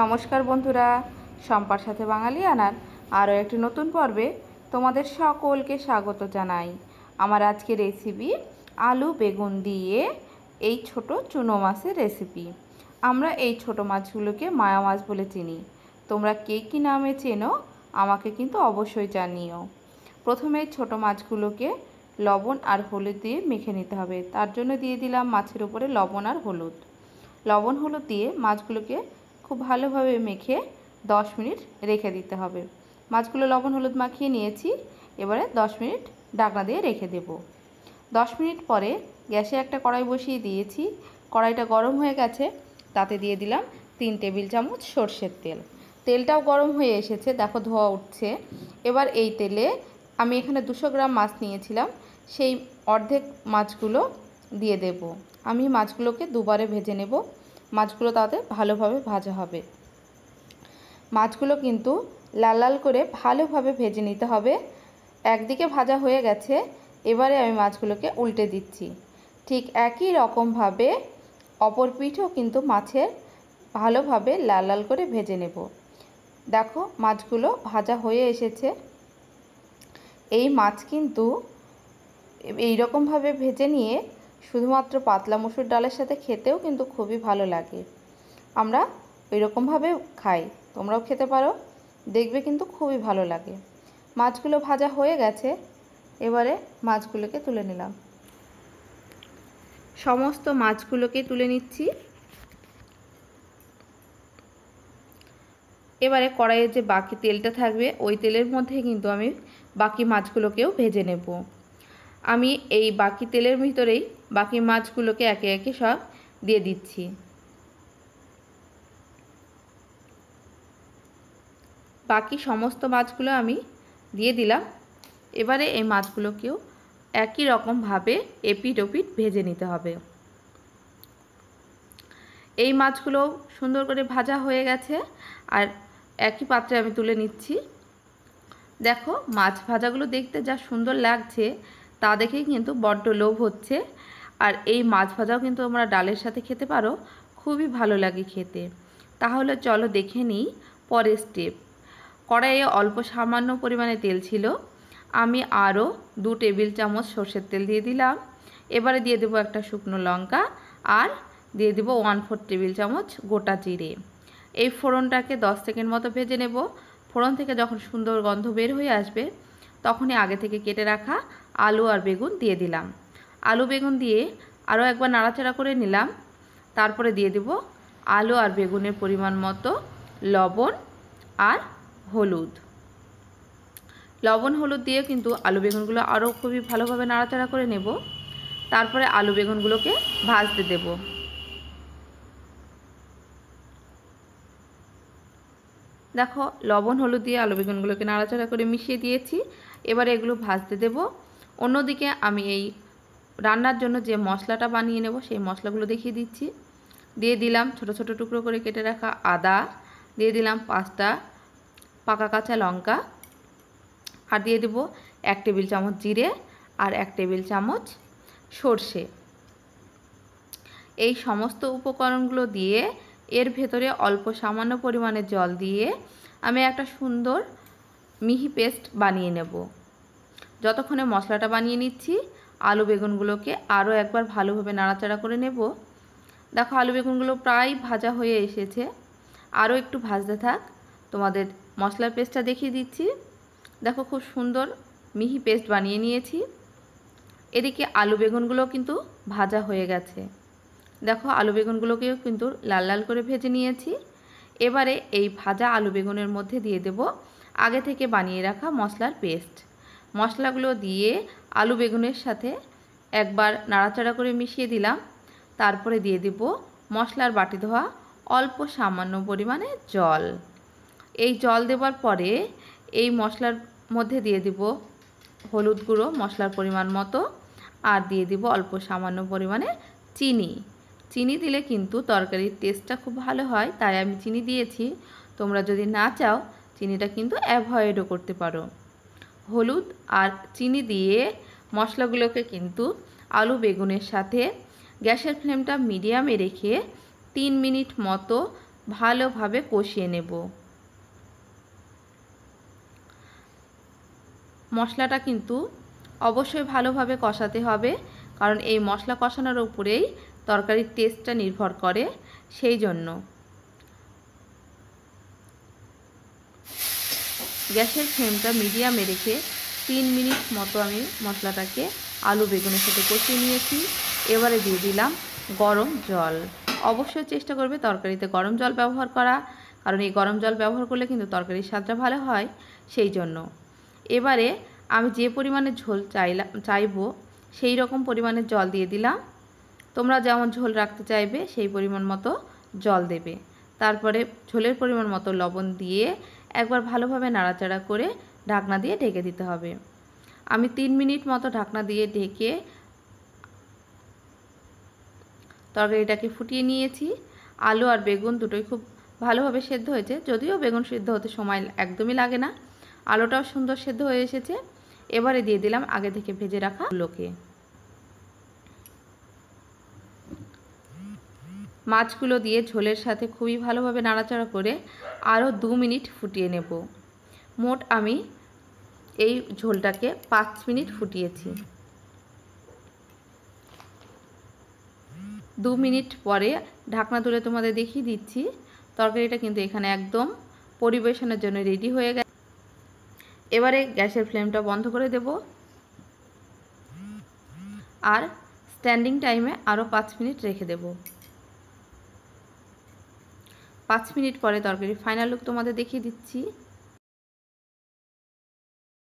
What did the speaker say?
নমস্কার বন্ধুরা সম্পার সাথে বাঙালি আনার আরও একটি নতুন পর্বে তোমাদের সকলকে স্বাগত জানাই আমার আজকে রেসিপি আলু বেগুন দিয়ে এই ছোট চুনো মাছের রেসিপি আমরা এই ছোট মাছগুলোকে মায়া মাছ বলে চিনি তোমরা কে কী নামে চেনো আমাকে কিন্তু অবশ্যই জানিও প্রথমে ছোট মাছগুলোকে লবণ আর হলুদ দিয়ে মেখে নিতে হবে তার জন্য দিয়ে দিলাম মাছের উপরে লবণ আর হলুদ লবণ হলুদ দিয়ে মাছগুলোকে খুব ভালোভাবে মেখে 10 মিনিট রেখে দিতে হবে মাছগুলো লবণ হলুদ মাখিয়ে নিয়েছি এবারে 10 মিনিট ডাকনা দিয়ে রেখে দেব 10 মিনিট পরে গ্যাসে একটা কড়াই বসিয়ে দিয়েছি কড়াইটা গরম হয়ে গেছে তাতে দিয়ে দিলাম তিন টেবিল চামচ সর্ষের তেল তেলটাও গরম হয়ে এসেছে দেখো ধোয়া উঠছে এবার এই তেলে আমি এখানে দুশো গ্রাম মাছ নিয়েছিলাম সেই অর্ধেক মাছগুলো দিয়ে দেব আমি মাছগুলোকে দুবারে ভেজে নেব মাছগুলো তাতে ভালোভাবে ভাজা হবে মাছগুলো কিন্তু লাল লাল করে ভালোভাবে ভেজে নিতে হবে একদিকে ভাজা হয়ে গেছে এবারে আমি মাছগুলোকে উল্টে দিচ্ছি ঠিক একই রকমভাবে অপর পিঠও কিন্তু মাছের ভালোভাবে লাল লাল করে ভেজে নেব দেখো মাছগুলো ভাজা হয়ে এসেছে এই মাছ কিন্তু এইরকমভাবে ভেজে নিয়ে শুধুমাত্র পাতলা মসুর ডালের সাথে খেতেও কিন্তু খুবই ভালো লাগে আমরা এরকমভাবে খাই তোমরাও খেতে পারো দেখবে কিন্তু খুবই ভালো লাগে মাছগুলো ভাজা হয়ে গেছে এবারে মাছগুলোকে তুলে নিলাম সমস্ত মাছগুলোকে তুলে নিচ্ছি এবারে কড়াইয়ের যে বাকি তেলটা থাকবে ওই তেলের মধ্যে কিন্তু আমি বাকি মাছগুলোকেও ভেজে নেব আমি এই বাকি তেলের ভিতরেই বাকি মাছগুলোকে একে একে সব দিয়ে দিচ্ছি বাকি সমস্ত মাছগুলো আমি দিয়ে দিলাম এবারে এই মাছগুলোকেও একই রকমভাবে এপিট ওপিট ভেজে নিতে হবে এই মাছগুলো সুন্দর করে ভাজা হয়ে গেছে আর একই পাত্রে আমি তুলে নিচ্ছি দেখো মাছ ভাজাগুলো দেখতে যা সুন্দর লাগছে তা দেখেই কিন্তু বড্ড লোভ হচ্ছে আর এই মাছ ভাজাও কিন্তু আমরা ডালের সাথে খেতে পারো খুবই ভালো লাগে খেতে তাহলে চলো দেখে নিই পরের স্টেপ কড়াইয়ে অল্প সামান্য পরিমাণে তেল ছিল আমি আরও দু টেবিল চামচ সর্ষের তেল দিয়ে দিলাম এবারে দিয়ে দেবো একটা শুকনো লঙ্কা আর দিয়ে দেবো ওয়ান ফোর টেবিল চামচ গোটা জিরে এই ফোড়নটাকে দশ সেকেন্ড মতো ভেজে নেব ফোড়ন থেকে যখন সুন্দর গন্ধ বের হয়ে আসবে তখনই আগে থেকে কেটে রাখা আলু আর বেগুন দিয়ে দিলাম আলু বেগুন দিয়ে আরও একবার নাড়াচাড়া করে নিলাম তারপরে দিয়ে দেব আলু আর বেগুনের পরিমাণ মতো লবণ আর হলুদ লবণ হলুদ দিয়ে কিন্তু আলু বেগুনগুলো আরও খুবই ভালোভাবে নাড়াচাড়া করে নেব তারপরে আলু বেগুনগুলোকে ভাজতে দেবো দেখো লবণ হলুদ দিয়ে আলু বেগুনগুলোকে নাড়াচাড়া করে মিশিয়ে দিয়েছি এবার এগুলো ভাজতে দেব অন্যদিকে আমি এই রান্নার জন্য যে মশলাটা বানিয়ে নেব সেই মশলাগুলো দেখিয়ে দিচ্ছি দিয়ে দিলাম ছোট ছোট টুকরো করে কেটে রাখা আদা দিয়ে দিলাম পাঁচটা পাকা কাঁচা লঙ্কা আর দিয়ে দেব এক টেবিল চামচ জিরে আর এক টেবিল চামচ সর্ষে এই সমস্ত উপকরণগুলো দিয়ে এর ভেতরে অল্প সামান্য পরিমাণে জল দিয়ে আমি একটা সুন্দর মিহি পেস্ট বানিয়ে নেব যতক্ষণে মশলাটা বানিয়ে নিচ্ছি আলু বেগুনগুলোকে আরও একবার ভালোভাবে নাড়াচাড়া করে নেব দেখো আলু বেগুনগুলো প্রায় ভাজা হয়ে এসেছে আরও একটু ভাজতে থাক তোমাদের মশলার পেস্টটা দেখিয়ে দিচ্ছি দেখো খুব সুন্দর মিহি পেস্ট বানিয়ে নিয়েছি এদিকে আলু বেগুনগুলো কিন্তু ভাজা হয়ে গেছে দেখো আলু বেগুনগুলোকেও কিন্তু লাল লাল করে ভেজে নিয়েছি এবারে এই ভাজা আলু বেগুনের মধ্যে দিয়ে দেব আগে থেকে বানিয়ে রাখা মশলার পেস্ট মশলাগুলো দিয়ে আলু বেগুনের সাথে একবার নাড়াচাড়া করে মিশিয়ে দিলাম তারপরে দিয়ে দেব মশলার বাটি ধোয়া অল্প সামান্য পরিমাণে জল এই জল দেওয়ার পরে এই মশলার মধ্যে দিয়ে দিব হলুদ গুঁড়ো মশলার পরিমাণ মতো আর দিয়ে দিব অল্প সামান্য পরিমাণে চিনি চিনি দিলে কিন্তু তরকারির টেস্টটা খুব ভালো হয় তাই আমি চিনি দিয়েছি তোমরা যদি না চাও চিনিটা কিন্তু অ্যাভয়েডও করতে পারো হলুদ আর চিনি দিয়ে মশলাগুলোকে কিন্তু আলু বেগুনের সাথে গ্যাসের ফ্লেমটা মিডিয়ামে রেখে তিন মিনিট মতো ভালোভাবে কষিয়ে নেব মশলাটা কিন্তু অবশ্যই ভালোভাবে কষাতে হবে কারণ এই মশলা কষানোর উপরেই তরকারির টেস্টটা নির্ভর করে সেই জন্য গ্যাসের ফ্লেমটা মিডিয়ামে রেখে তিন মিনিট মতো আমি মশলাটাকে আলু বেগুনের সাথে কষিয়ে নিয়েছি এবারে দিয়ে দিলাম গরম জল অবশ্যই চেষ্টা করবে তরকারিতে গরম জল ব্যবহার করা কারণ এই গরম জল ব্যবহার করলে কিন্তু তরকারির স্বাদটা ভালো হয় সেই জন্য এবারে আমি যে পরিমাণে ঝোল চাইলাম চাইবো সেই রকম পরিমাণে জল দিয়ে দিলাম তোমরা যেমন ঝোল রাখতে চাইবে সেই পরিমাণ মতো জল দেবে তারপরে ঝোলের পরিমাণ মতো লবণ দিয়ে একবার ভালোভাবে নাড়াচাড়া করে ঢাকনা দিয়ে ঢেকে দিতে হবে আমি তিন মিনিট মতো ঢাকনা দিয়ে ঢেকে তরকারিটাকে ফুটিয়ে নিয়েছি আলু আর বেগুন দুটোই খুব ভালোভাবে সেদ্ধ হয়েছে যদিও বেগুন সিদ্ধ হতে সময় একদমই লাগে না আলুটাও সুন্দর সেদ্ধ হয়ে এসেছে এবারে দিয়ে দিলাম আগে থেকে ভেজে রাখা লোকে মাছগুলো দিয়ে ঝোলের সাথে খুবই ভালোভাবে নাড়াচাড়া করে আরও দু মিনিট ফুটিয়ে নেব মোট আমি এই ঝোলটাকে পাঁচ মিনিট ফুটিয়েছি দু মিনিট পরে ঢাকনা তুলে তোমাদের দেখিয়ে দিচ্ছি তরকারিটা কিন্তু এখানে একদম পরিবেশনের জন্য রেডি হয়ে গেছে এবারে গ্যাসের ফ্লেমটা বন্ধ করে দেব আর স্ট্যান্ডিং টাইমে আরও পাঁচ মিনিট রেখে দেবো পাঁচ মিনিট পরে তরকারি ফাইনাল লুক তোমাদের দেখিয়ে দিচ্ছি